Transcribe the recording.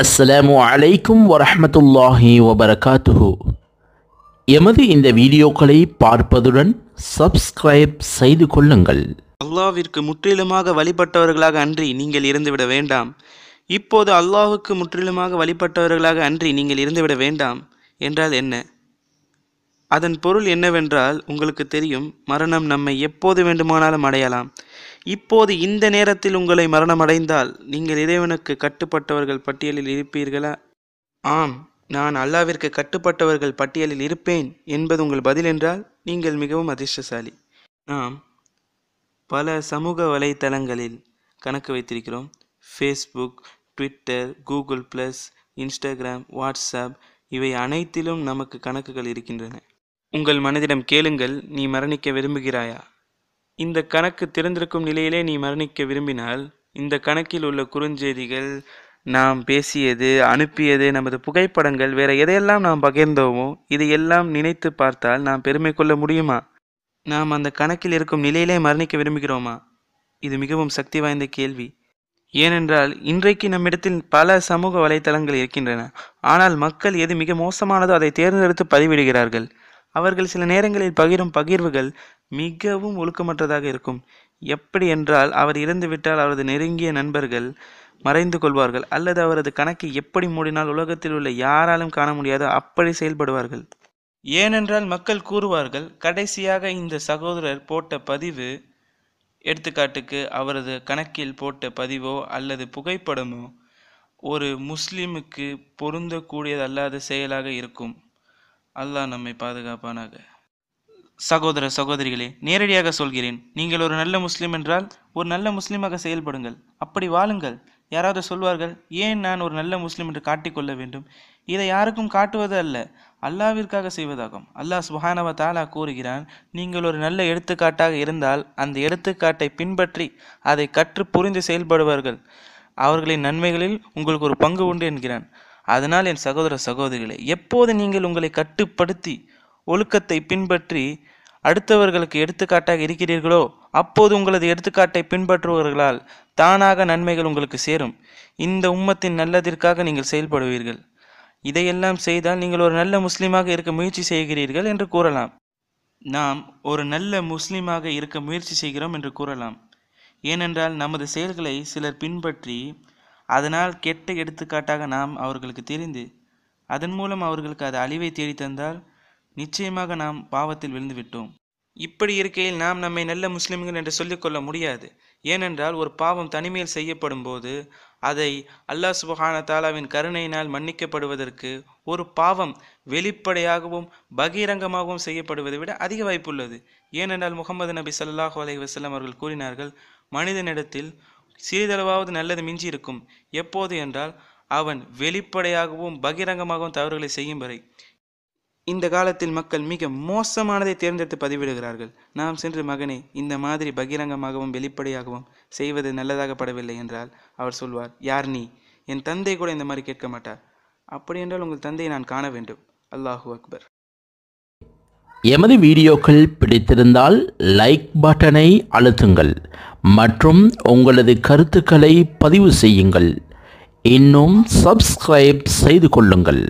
அஸ்ஸலாமு அலைக்கும் வரஹமத்துல்லாஹி வபரகாத்துஹு எமது இந்த வீடியோக்களை பார்ப்பதுடன் சப்ஸ்கிரைப் செய்து கொள்ளுங்கள் அல்லாவிற்கு முற்றிலுமாக வழிபட்டவர்களாக அன்றி நீங்கள் இருந்துவிட வேண்டாம் இப்போது அல்லாஹுக்கு முற்றிலுமாக வழிபட்டவர்களாக அன்றி நீங்கள் இருந்துவிட வேண்டாம் என்றால் என்ன அதன் பொருள் என்னவென்றால் உங்களுக்கு தெரியும் மரணம் நம்மை எப்போது வேண்டுமானாலும் அடையலாம் இப்போது இந்த நேரத்தில் உங்களை மரணம் அடைந்தால் நீங்கள் இறைவனுக்கு கட்டுப்பட்டவர்கள் பட்டியலில் இருப்பீர்களா ஆம் நான் அல்லாவிற்கு கட்டுப்பட்டவர்கள் பட்டியலில் இருப்பேன் என்பது உங்கள் பதில் என்றால் நீங்கள் மிகவும் அதிர்ஷ்டசாலி நாம் பல சமூக வலைத்தளங்களில் கணக்கு வைத்திருக்கிறோம் Facebook Twitter Google plus Instagram WhatsApp இவை அனைத்திலும் நமக்கு கணக்குகள் இருக்கின்றன உங்கள் மனதிடம் கேளுங்கள் நீ மரணிக்க விரும்புகிறாயா இந்த கணக்கு திறந்திருக்கும் நிலையிலே நீ மரணிக்க விரும்பினால் இந்த கணக்கில் உள்ள குறுஞ்செய்திகள் நாம் பேசியது அனுப்பியது நமது புகைப்படங்கள் வேற எதையெல்லாம் நாம் பகிர்ந்தோமோ இதையெல்லாம் நினைத்து பார்த்தால் நாம் பெருமை கொள்ள முடியுமா நாம் அந்த கணக்கில் இருக்கும் நிலையிலே மரணிக்க விரும்புகிறோமா இது மிகவும் சக்தி வாய்ந்த கேள்வி ஏனென்றால் இன்றைக்கு நம்மிடத்தில் பல சமூக வலைத்தளங்கள் இருக்கின்றன ஆனால் மக்கள் எது மிக மோசமானதோ அதை தேர்ந்தெடுத்து பதிவிடுகிறார்கள் அவர்கள் சில நேரங்களில் பகிரும் பகிர்வுகள் மிகவும் ஒழுக்கமற்றதாக இருக்கும் எப்படி என்றால் அவர் இறந்துவிட்டால் அவரது நெருங்கிய நண்பர்கள் மறைந்து கொள்வார்கள் அல்லது அவரது கணக்கை எப்படி மூடினால் உலகத்தில் உள்ள யாராலும் காண முடியாது அப்படி செயல்படுவார்கள் ஏனென்றால் மக்கள் கூறுவார்கள் கடைசியாக இந்த சகோதரர் போட்ட பதிவு எடுத்துக்காட்டுக்கு அவரது கணக்கில் போட்ட பதிவோ அல்லது புகைப்படமோ ஒரு முஸ்லிமுக்கு பொருந்தக்கூடியதல்லாத செயலாக இருக்கும் அல்லாஹ் நம்மை பாதுகாப்பானாக சகோதர சகோதரிகளே நேரடியாக சொல்கிறேன் நீங்கள் ஒரு நல்ல முஸ்லீம் என்றால் ஒரு நல்ல முஸ்லீமாக செயல்படுங்கள் அப்படி வாழுங்கள் யாராவது சொல்வார்கள் ஏன் நான் ஒரு நல்ல முஸ்லீம் என்று காட்டிக்கொள்ள வேண்டும் இதை யாருக்கும் காட்டுவது அல்ல அல்லாவிற்காக செய்வதாகும் அல்லாஹ் சுஹானவ தாலா கூறுகிறான் நீங்கள் ஒரு நல்ல எடுத்துக்காட்டாக இருந்தால் அந்த எடுத்துக்காட்டை பின்பற்றி அதை கற்று புரிந்து செயல்படுவார்கள் அவர்களின் நன்மைகளில் உங்களுக்கு ஒரு பங்கு உண்டு என்கிறான் அதனால் என் சகோதர சகோதரிகளை எப்போது நீங்கள் உங்களை கட்டுப்படுத்தி ஒழுக்கத்தை பின்பற்றி அடுத்தவர்களுக்கு எடுத்துக்காட்டாக இருக்கிறீர்களோ அப்போது உங்களது எடுத்துக்காட்டை பின்பற்றுபவர்களால் தானாக நன்மைகள் உங்களுக்கு சேரும் இந்த உம்மத்தின் நல்லதிற்காக நீங்கள் செயல்படுவீர்கள் இதையெல்லாம் செய்தால் நீங்கள் ஒரு நல்ல முஸ்லீமாக இருக்க முயற்சி செய்கிறீர்கள் என்று கூறலாம் நாம் ஒரு நல்ல முஸ்லீமாக இருக்க முயற்சி செய்கிறோம் என்று கூறலாம் ஏனென்றால் நமது செயல்களை சிலர் பின்பற்றி அதனால் கெட்ட எடுத்துக்காட்டாக நாம் அவர்களுக்கு தெரிந்து அதன் மூலம் அவர்களுக்கு அது அழிவை தேடி தந்தால் நிச்சயமாக நாம் பாவத்தில் விழுந்து விட்டோம் இப்படி இருக்கையில் நாம் நம்மை நல்ல முஸ்லிம்கள் என்று சொல்லிக்கொள்ள முடியாது ஏனென்றால் ஒரு பாவம் தனிமையில் செய்யப்படும் போது அதை அல்லாஹ் சுபஹான தாலாவின் கருணையினால் மன்னிக்கப்படுவதற்கு ஒரு பாவம் வெளிப்படையாகவும் பகிரங்கமாகவும் செய்யப்படுவதை விட அதிக வாய்ப்புள்ளது ஏனென்றால் முகமது நபி சல்லாஹூ அலை வசலம் அவர்கள் கூறினார்கள் மனிதனிடத்தில் சிறிதளவாவது நல்லது மிஞ்சி இருக்கும் எப்போது என்றால் அவன் வெளிப்படையாகவும் பகிரங்கமாகவும் தவறுகளை செய்யும் வரை இந்த காலத்தில் மக்கள் மிக மோசமானதை தேர்ந்தெடுத்து பதிவிடுகிறார்கள் நாம் சென்று மகனே இந்த மாதிரி பகிரங்கமாகவும் வெளிப்படையாகவும் செய்வது நல்லதாகப்படவில்லை என்றால் அவர் சொல்வார் யார் நீ என் தந்தை கூட இந்த மாதிரி கேட்க மாட்டார் அப்படி என்றால் உங்கள் தந்தையை நான் காண வேண்டும் அல்லாஹூ அக்பர் எமது வீடியோக்கள் பிடித்திருந்தால் லைக் பட்டனை அழுத்துங்கள் மற்றும் உங்களது கருத்துக்களை பதிவு செய்யுங்கள் இன்னும் சப்ஸ்கிரைப் செய்து கொள்ளுங்கள்